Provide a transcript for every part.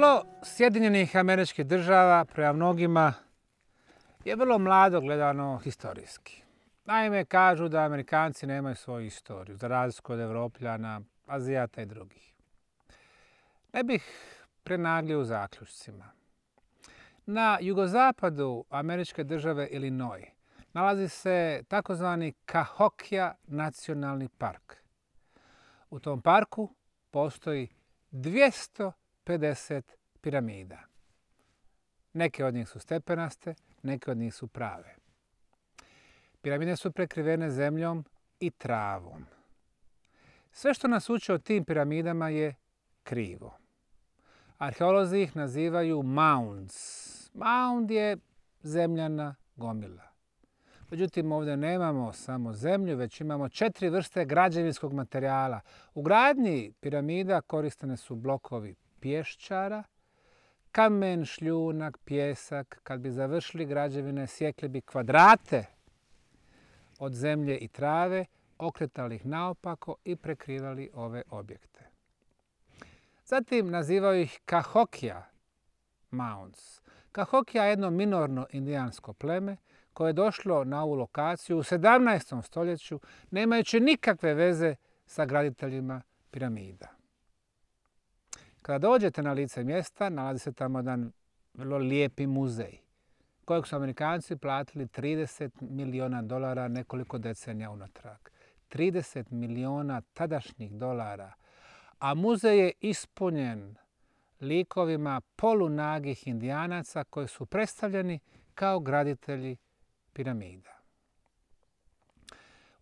Grlo Sjedinjenih američkih država prema mnogima je vrlo mlado gledano historijski. Naime, kažu da Amerikanci nemaju svoju istoriju, za razliku od Evropljana, Azijata i drugih. Ne bih prenaglio u zaključcima. Na jugozapadu američke države Illinois nalazi se takozvani Cahokia nacionalni park. U tom parku postoji 200 50 piramida. Neke od njih su stepenaste, neke od njih su prave. Piramide su prekrivene zemljom i travom. Sve što nas uče o tim piramidama je krivo. Arheolozi ih nazivaju mounds. Mound je zemljana gomila. Međutim, ovdje nemamo samo zemlju, već imamo četiri vrste građevinskog materijala. U gradnji piramida koristene su blokovi pješčara, kamen, šljunak, pjesak, kad bi završili građevine, sjekli bi kvadrate od zemlje i trave, okretali ih naopako i prekrivali ove objekte. Zatim nazivaju ih Kahokija Mounds. Kahokija je jedno minorno indijansko pleme koje je došlo na ovu lokaciju u 17. stoljeću nemajući nikakve veze sa graditeljima piramida. Kada dođete na lice mjesta, nalazi se tamo jedan vrlo lijepi muzej kojeg su Amerikanci platili 30 milijuna dolara nekoliko decenija unatrag. 30 milijuna tadašnjih dolara. A muzej je ispunjen likovima polunagih indijanaca koji su predstavljeni kao graditelji piramida.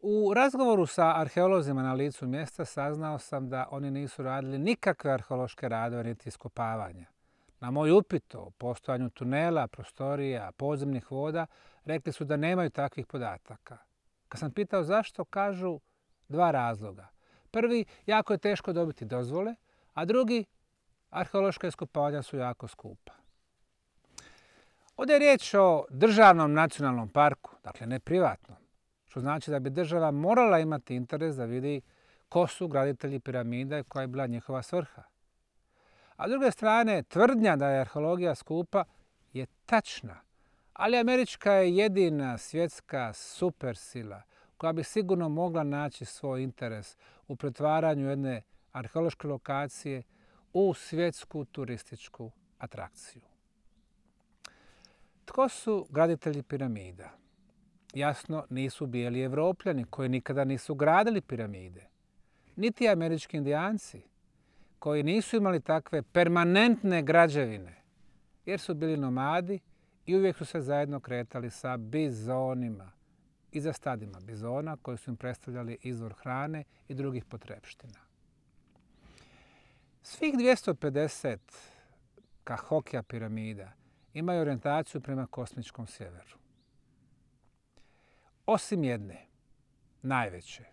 U razgovoru sa arheolozima na licu mjesta saznao sam da oni nisu radili nikakve arheološke radove niti iskopavanja. Na moj upit o postojanju tunela, prostorija, podzemnih voda, rekli su da nemaju takvih podataka. Kad sam pitao zašto, kažu dva razloga. Prvi, jako je teško dobiti dozvole, a drugi, arheološka iskopavanja su jako skupa. Ovdje je riječ o državnom nacionalnom parku, dakle ne privatnom. Što znači da bi država morala imati interes da vidi ko su graditelji piramida i koja je bila njihova svrha. A s druge strane, tvrdnja da je arheologija skupa je tačna. Ali Američka je jedina svjetska supersila koja bi sigurno mogla naći svoj interes u pretvaranju jedne arheološke lokacije u svjetsku turističku atrakciju. Tko su graditelji piramida? jasno nisu bili evropljani koji nikada nisu gradili piramide, niti američki indijanci koji nisu imali takve permanentne građevine jer su bili nomadi i uvijek su se zajedno kretali sa bizonima i za stadima bizona koji su im predstavljali izvor hrane i drugih potrepština. Svih 250 kahokja piramida imaju orijentaciju prema kosmičkom sjeveru osim jedne, najveće,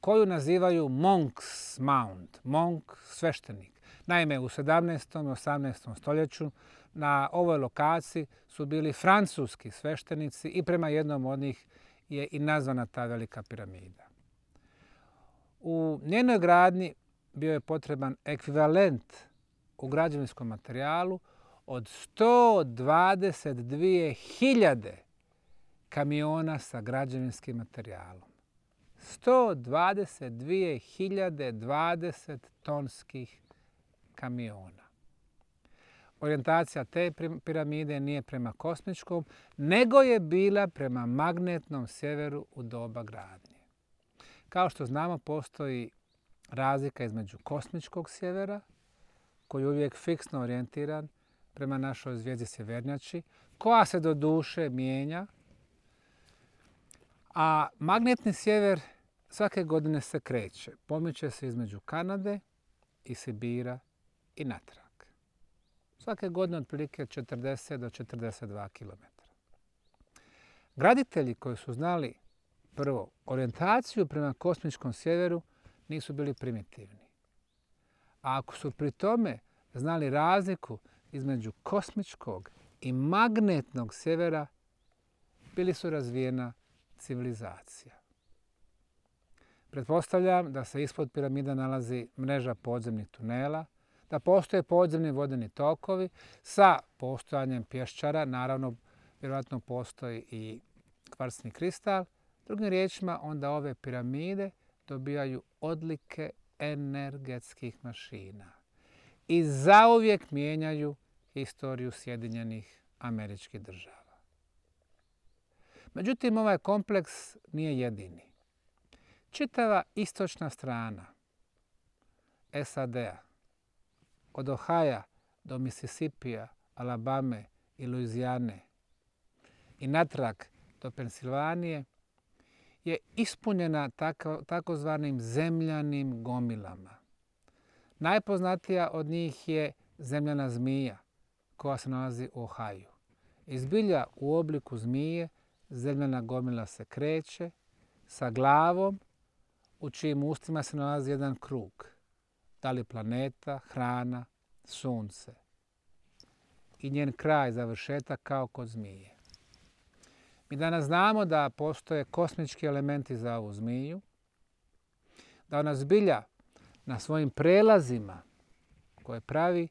koju nazivaju Monk's Mount, monk sveštenik. Naime, u 17. i 18. stoljeću na ovoj lokaciji su bili francuski sveštenici i prema jednom od njih je i nazvana ta velika piramida. U njenoj gradnji bio je potreban ekvivalent u građevinskom materijalu od 122.000 kamiona sa građevinskim materijalom. 122.020 tonskih kamiona. Orientacija te piramide nije prema kosmičkom, nego je bila prema magnetnom sjeveru u doba gradnje. Kao što znamo, postoji razlika između kosmičkog sjevera, koji je uvijek fiksno orijentiran prema našoj zvijezdi Sjevernjači, koja se do duše mijenja a magnetni sjever svake godine se kreće. Pomiče se između Kanade i Sibira i natrag. Svake godine otprilike 40 do 42 km. Graditelji koji su znali prvo orijentaciju prema kosmičkom sjeveru nisu bili primitivni. A ako su pri tome znali razliku između kosmičkog i magnetnog sjevera, bili su razvijena civilizacija. Pretpostavljam da se ispod piramida nalazi mreža podzemnih tunela, da postoje podzemni vodeni tokovi sa postojanjem pješčara, naravno vjerojatno postoji i kvarcni kristal. Drugim riječima onda ove piramide dobijaju odlike energetskih mašina i zauvijek mijenjaju historiju Sjedinjenih američkih država. Međutim, ovaj kompleks nije jedini. Čitava istočna strana SAD-a, od Ohaja do Misisipija, Alabame i Luizijane i natrag do Pensilvanije, je ispunjena takozvanim zemljanim gomilama. Najpoznatija od njih je zemljana zmija koja se nalazi u Ohaju. Izbilja u obliku zmije Zemljana gomila se kreće sa glavom u čijim ustima se nalazi jedan krug. Da li planeta, hrana, sunce. I njen kraj završeta kao kod zmije. Mi danas znamo da postoje kosmički elementi za ovu zmiju. Da ona zbilja na svojim prelazima koje pravi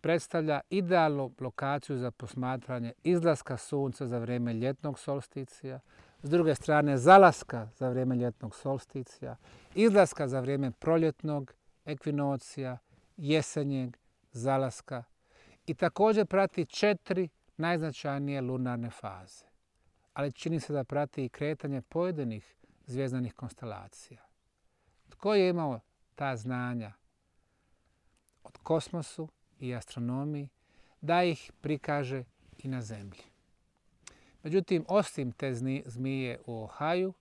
predstavlja idealnu lokaciju za posmatranje izlaska sunca za vrijeme ljetnog solsticija, s druge strane zalaska za vrijeme ljetnog solsticija, izlaska za vrijeme proljetnog ekvinocija, jesenjeg zalaska i također prati četiri najznačajnije lunarne faze. Ali čini se da prati i kretanje pojedinih zvijezdanih konstelacija. Tko je imao ta znanja? Od kosmosu i astronomiji, da ih prikaže i na zemlji. Međutim, osim te zmije u Ohaju,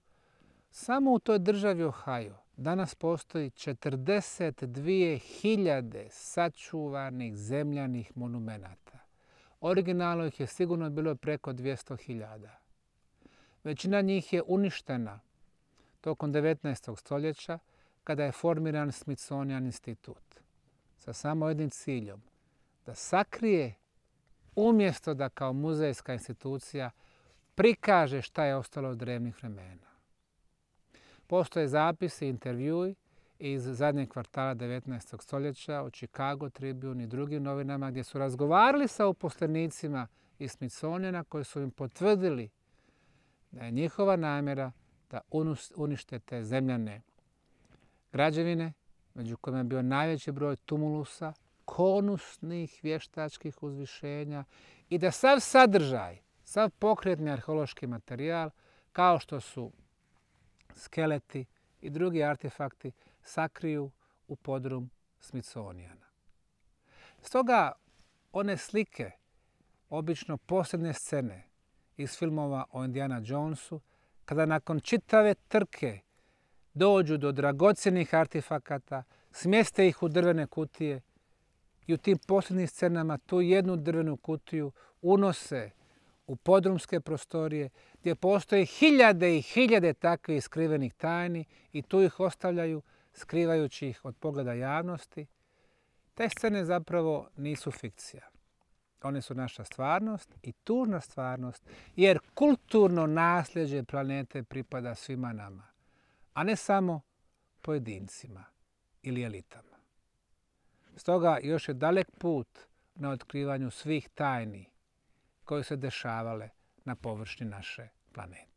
samo u toj državi Ohaju danas postoji 42.000 sačuvanih zemljanih monumenata. Originalno ih je sigurno bilo preko 200.000. Većina njih je uništena tokom 19. stoljeća kada je formiran Smithsonian institut sa samo jednim ciljom da sakrije umjesto da kao muzejska institucija prikaže šta je ostalo od drevnih vremena. Postoje zapisi i iz zadnjeg kvartala 19. stoljeća u Chicago Tribune i drugim novinama gdje su razgovarali sa uposlenicima iz Smithsoniana koji su im potvrdili da je njihova namjera da unište te zemljane građevine, među kojima je bio najveći broj tumulusa, konusnih vještačkih uzvišenja i da sav sadržaj, sav pokretni arheološki materijal, kao što su skeleti i drugi artefakti, sakriju u podrum Smithsonijana. Stoga one slike, obično posljedne scene iz filmova o Indiana Jonesu, kada nakon čitave trke dođu do dragocjenih artefakata, smjeste ih u drvene kutije i u tim posljednim scenama tu jednu drvenu kutiju unose u podrumske prostorije gdje postoje hiljade i hiljade takvih skrivenih tajni i tu ih ostavljaju skrivajući ih od pogleda javnosti. Te scene zapravo nisu fikcija. One su naša stvarnost i tužna stvarnost jer kulturno nasljeđe planete pripada svima nama, a ne samo pojedincima ili elitama. Stoga još je dalek put na otkrivanju svih tajni koje se dešavale na površini naše planete.